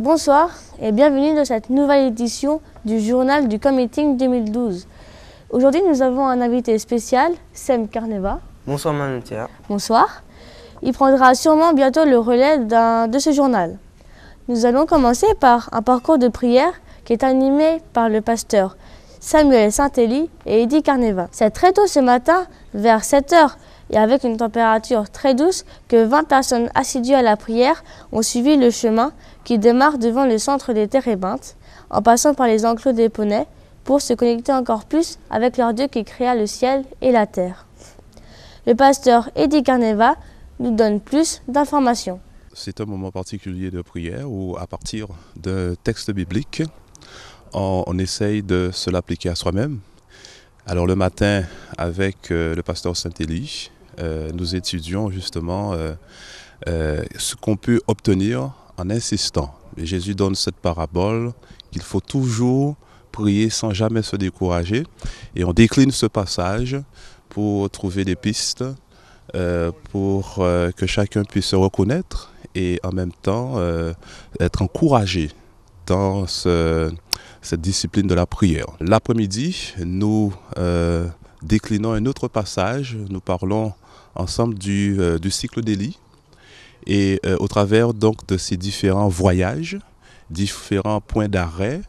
Bonsoir et bienvenue dans cette nouvelle édition du journal du Committing 2012. Aujourd'hui, nous avons un invité spécial, Sem Carneva. Bonsoir, Manutia. Bonsoir. Il prendra sûrement bientôt le relais de ce journal. Nous allons commencer par un parcours de prière qui est animé par le pasteur Samuel Saint-Élie et Eddie Carneva. C'est très tôt ce matin, vers 7 heures, et avec une température très douce que 20 personnes assidues à la prière ont suivi le chemin qui démarre devant le centre des térébintes, en passant par les enclos des poneys, pour se connecter encore plus avec leur Dieu qui créa le ciel et la terre. Le pasteur Eddie Carneva nous donne plus d'informations. C'est un moment particulier de prière où, à partir de textes bibliques, on, essaye de se l'appliquer à soi-même. Alors le matin, avec euh, le pasteur Saint-Élie, euh, nous étudions justement euh, euh, ce qu'on peut obtenir en insistant. Jésus donne cette parabole qu'il faut toujours prier sans jamais se décourager. Et on décline ce passage pour trouver des pistes, pour que chacun puisse se reconnaître et en même temps être encouragé dans cette discipline de la prière. L'après-midi, nous déclinons un autre passage, nous parlons ensemble du, euh, cycle d'Élie. Et euh, au travers donc de ces différents voyages, différents points d'arrêt,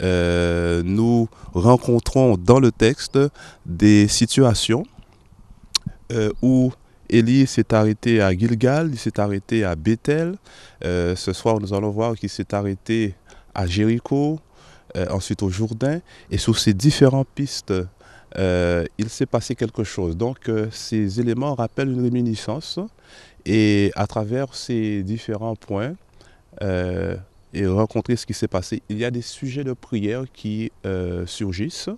euh, nous rencontrons dans le texte des situations où Élie s'est arrêté à Gilgal, il s'est arrêté à Bethel. ce soir, nous allons voir qu'il s'est arrêté à Jéricho, ensuite au Jourdain. Et sur ces différentes pistes euh, il s'est passé quelque chose. Donc euh, ces éléments rappellent une réminiscence et à travers ces différents points euh, et rencontrer ce qui s'est passé, il y a des sujets de prière qui surgissent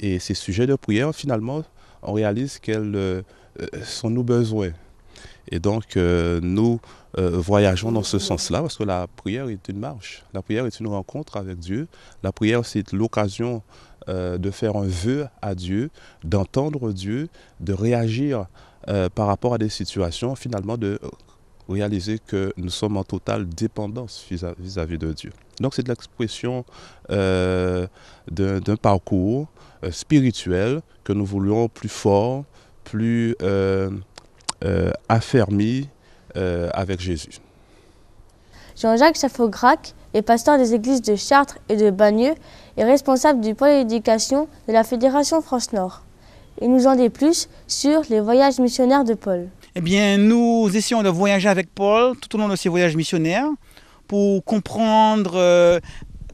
et ces sujets de prière finalement on réalise quels sont nos besoins. Et donc, nous voyageons dans ce sens-là, parce que la prière est une marche, la prière est une rencontre avec Dieu, la prière c'est l'occasion euh, de faire un vœu à Dieu, d'entendre Dieu, de réagir euh, par rapport à des situations, finalement de réaliser que nous sommes en totale dépendance vis-à-vis de Dieu. Donc c'est de l'expression euh, d'un parcours spirituel que nous voulons plus fort, plus affermi avec Jésus. Jean-Jacques grac et pasteur des églises de Chartres et de Bagneux et responsable du pôle éducation de la Fédération France-Nord. Il nous en dit plus sur les voyages missionnaires de Paul. Eh bien, nous essayons de voyager avec Paul tout au long de ses voyages missionnaires pour comprendre euh,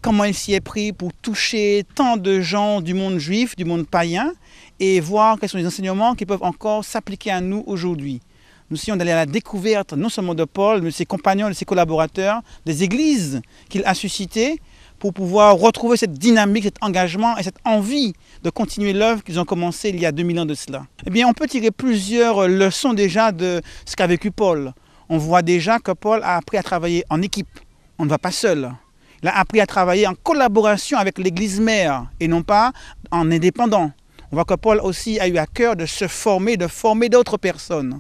comment il s'y est pris pour toucher tant de gens du monde juif, du monde païen, et voir quels sont les enseignements qui peuvent encore s'appliquer à nous aujourd'hui. Nous essayons d'aller à la découverte non seulement de Paul, mais de ses compagnons, de ses collaborateurs, des églises qu'il a suscitées pour pouvoir retrouver cette dynamique, cet engagement et cette envie de continuer l'œuvre qu'ils ont commencé il y a 2000 ans de cela. Eh bien, on peut tirer plusieurs leçons déjà de ce qu'a vécu Paul. On voit déjà que Paul a appris à travailler en équipe. On ne va pas seul. Il a appris à travailler en collaboration avec l'Église mère et non pas en indépendant. On voit que Paul aussi a eu à cœur de se former, de former d'autres personnes.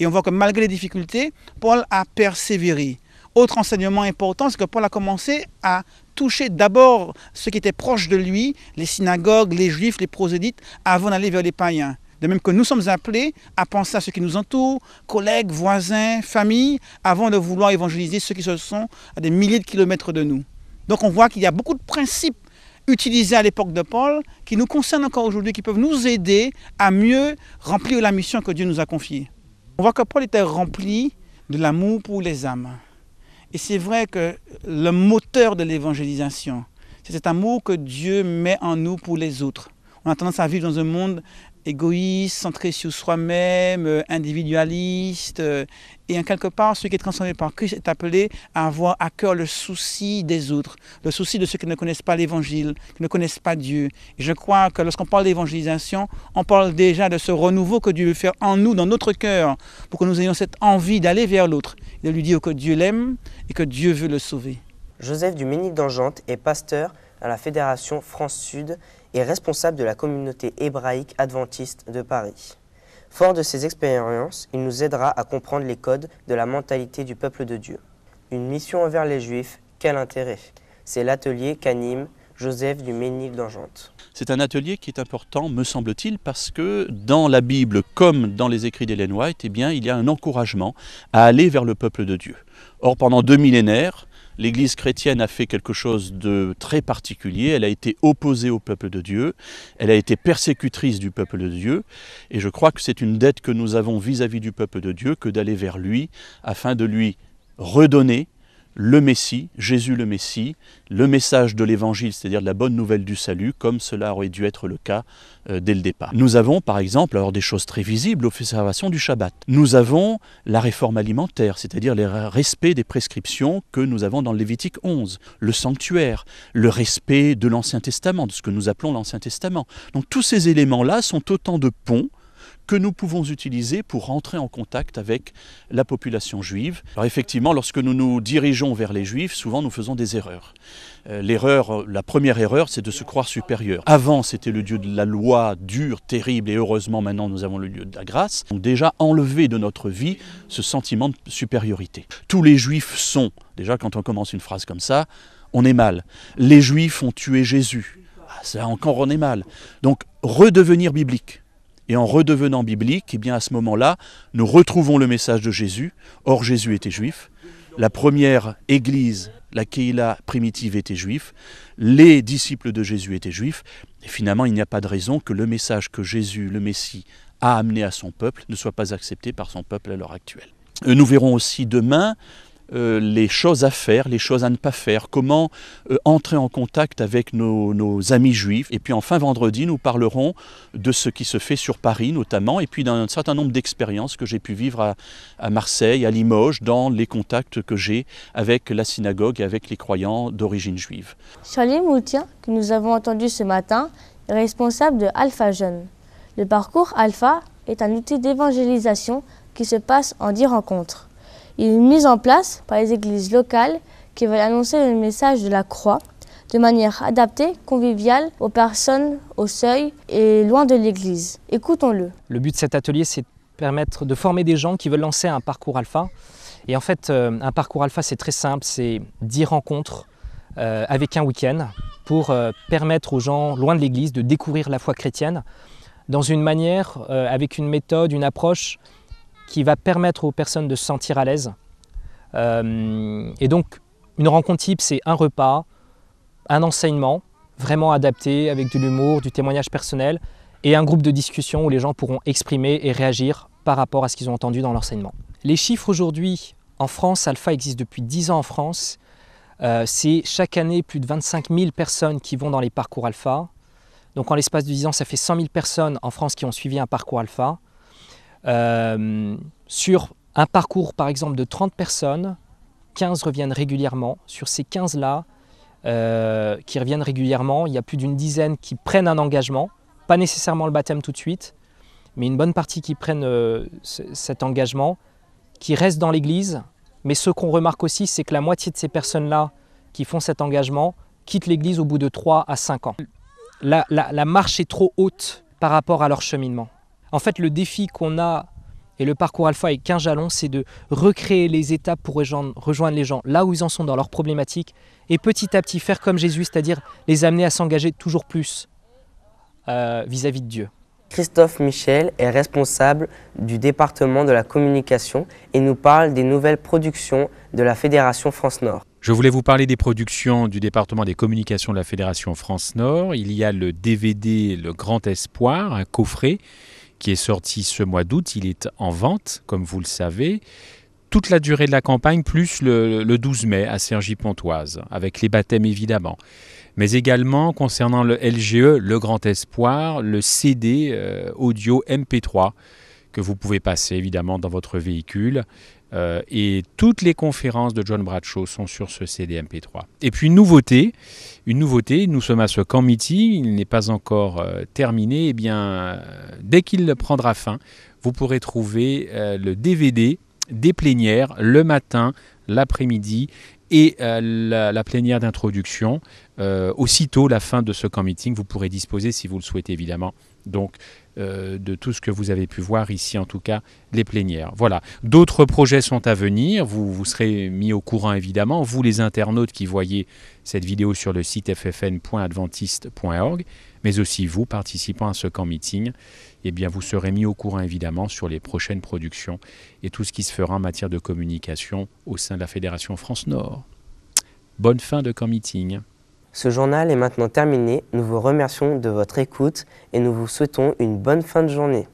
Et on voit que malgré les difficultés, Paul a persévéré. Autre enseignement important, c'est que Paul a commencé à toucher d'abord ceux qui étaient proches de lui, les synagogues, les juifs, les prosélytes, avant d'aller vers les païens. De même que nous sommes appelés à penser à ceux qui nous entourent, collègues, voisins, familles, avant de vouloir évangéliser ceux qui se sont à des milliers de kilomètres de nous. Donc on voit qu'il y a beaucoup de principes utilisés à l'époque de Paul qui nous concernent encore aujourd'hui, qui peuvent nous aider à mieux remplir la mission que Dieu nous a confiée. On voit que Paul était rempli de l'amour pour les âmes. Et c'est vrai que le moteur de l'évangélisation, c'est cet amour que Dieu met en nous pour les autres. On a tendance à vivre dans un monde égoïste, centré sur soi-même, euh, individualiste, euh, et en quelque part, celui qui est transformé par Christ est appelé à avoir à cœur le souci des autres, le souci de ceux qui ne connaissent pas l'Évangile, qui ne connaissent pas Dieu. Et je crois que lorsqu'on parle d'évangélisation, on parle déjà de ce renouveau que Dieu veut faire en nous, dans notre cœur, pour que nous ayons cette envie d'aller vers l'autre, de lui dire que Dieu l'aime et que Dieu veut le sauver. Joseph du d'Angente est pasteur à la Fédération France Sud et responsable de la communauté hébraïque adventiste de Paris. Fort de ses expériences, il nous aidera à comprendre les codes de la mentalité du peuple de Dieu. Une mission envers les Juifs, quel intérêt C'est l'atelier qu'anime Joseph du Ménil d'Angente. C'est un atelier qui est important, me semble-t-il, parce que dans la Bible, comme dans les écrits d'Ellen White, eh bien, il y a un encouragement à aller vers le peuple de Dieu. Or, pendant deux millénaires, l'Église chrétienne a fait quelque chose de très particulier. Elle a été opposée au peuple de Dieu, elle a été persécutrice du peuple de Dieu, et je crois que c'est une dette que nous avons vis-à-vis du peuple de Dieu que d'aller vers lui afin de lui redonner le Messie, Jésus le Messie, le message de l'Évangile, c'est-à-dire la bonne nouvelle du salut, comme cela aurait dû être le cas euh, dès le départ. Nous avons par exemple alors des choses très visibles, l'observation du Shabbat. Nous avons la réforme alimentaire, c'est-à-dire le respect des prescriptions que nous avons dans le Lévitique 11, le sanctuaire, le respect de l'Ancien Testament, de ce que nous appelons l'Ancien Testament. Donc tous ces éléments-là sont autant de ponts que nous pouvons utiliser pour rentrer en contact avec la population juive. Alors effectivement, lorsque nous nous dirigeons vers les juifs, souvent nous faisons des erreurs. Euh, l'erreur, la première erreur, c'est de se croire supérieur. Avant, c'était le Dieu de la loi dure, terrible, et heureusement, maintenant, nous avons le Dieu de la grâce. Donc déjà, enlever de notre vie ce sentiment de supériorité. Tous les juifs sont, déjà quand on commence une phrase comme ça, on est mal. Les juifs ont tué Jésus. Ah, ça encore, on est mal. Donc, redevenir biblique. Et en redevenant biblique, eh bien à ce moment-là, nous retrouvons le message de Jésus. Or, Jésus était juif. La première église, la Keïla primitive était juif. Les disciples de Jésus étaient juifs. Et finalement, il n'y a pas de raison que le message que Jésus, le Messie, a amené à son peuple ne soit pas accepté par son peuple à l'heure actuelle. Euh, nous verrons aussi demain euh, les choses à faire, les choses à ne pas faire, comment euh, entrer en contact avec nos, amis juifs. Et puis en enfin vendredi, nous parlerons de ce qui se fait sur Paris notamment, et puis d'un certain nombre d'expériences que j'ai pu vivre à, à, Marseille, à Limoges, dans les contacts que j'ai avec la synagogue et avec les croyants d'origine juive. Charlie Moutien, que nous avons entendu ce matin, est responsable de Alpha Jeune. Le parcours Alpha est un outil d'évangélisation qui se passe en dix rencontres. Il est mise en place par les églises locales qui veulent annoncer le message de la croix de manière adaptée, conviviale aux personnes au seuil et loin de l'église. Écoutons-le. Le but de cet atelier, c'est de permettre de former des gens qui veulent lancer un parcours alpha. Et en fait, euh, un parcours alpha, c'est très simple, c'est 10 rencontres euh, avec un week-end pour euh, permettre aux gens loin de l'église de découvrir la foi chrétienne dans une manière, avec une méthode, une approche qui va permettre aux personnes de se sentir à l'aise. Euh, et donc, une rencontre type, c'est un repas, un enseignement vraiment adapté avec de l'humour, du témoignage personnel et un groupe de discussion où les gens pourront exprimer et réagir par rapport à ce qu'ils ont entendu dans l'enseignement. Les chiffres aujourd'hui en France, Alpha existe depuis 10 ans en France. Euh, c'est chaque année plus de 25 000 personnes qui vont dans les parcours Alpha. Donc en l'espace de 10 ans, ça fait 100 000 personnes en France qui ont suivi un parcours Alpha. Euh, sur un parcours par exemple de 30 personnes, 15 reviennent régulièrement. Sur ces 15-là, euh, qui reviennent régulièrement, il y a plus d'une dizaine qui prennent un engagement, pas nécessairement le baptême tout de suite, mais une bonne partie qui prennent euh, cet engagement, qui restent dans l'Église. Mais ce qu'on remarque aussi, c'est que la moitié de ces personnes-là qui font cet engagement quittent l'Église au bout de 3 à 5 ans. la marche est trop haute par rapport à leur cheminement. En fait, le défi qu'on a et le parcours alpha avec 15 jalons, c'est de recréer les étapes pour rejoindre les gens là où ils en sont dans leurs problématiques et petit à petit faire comme Jésus, c'est-à-dire les amener à s'engager toujours plus euh, vis-à-vis -vis de Dieu. Christophe Michel est responsable du département de la communication et nous parle des nouvelles productions de la Fédération France Nord. Je voulais vous parler des productions du département des communications de la Fédération France Nord. Il y a le DVD Le Grand Espoir, un coffret qui est sorti ce mois d'août. Il est en vente, comme vous le savez, toute la durée de la campagne, plus le, 12 mai à Cergy-Pontoise, avec les baptêmes évidemment. Mais également concernant le LGE, le Grand Espoir, le CD euh, audio MP3 que vous pouvez passer évidemment dans votre véhicule euh, et toutes les conférences de John Bradshaw sont sur ce CDMP3. Et puis une nouveauté, une nouveauté, nous sommes à ce camp meeting, il n'est pas encore euh, terminé, et eh bien euh, dès qu'il prendra fin, vous pourrez trouver le DVD des plénières le matin, l'après-midi et la, la, plénière d'introduction. aussitôt la fin de ce camp meeting, vous pourrez disposer, si vous le souhaitez évidemment, donc, euh, de tout ce que vous avez pu voir ici, en tout cas, les plénières. Voilà. D'autres projets sont à venir. Vous, vous serez mis au courant, évidemment. Vous, les internautes qui voyez cette vidéo sur le site ffn.adventiste.org, mais aussi vous, participants à ce camp meeting, eh bien, vous serez mis au courant, évidemment, sur les prochaines productions et tout ce qui se fera en matière de communication au sein de la Fédération France Nord. Bonne fin de camp meeting. Ce journal est maintenant terminé. Nous vous remercions de votre écoute et nous vous souhaitons une bonne fin de journée.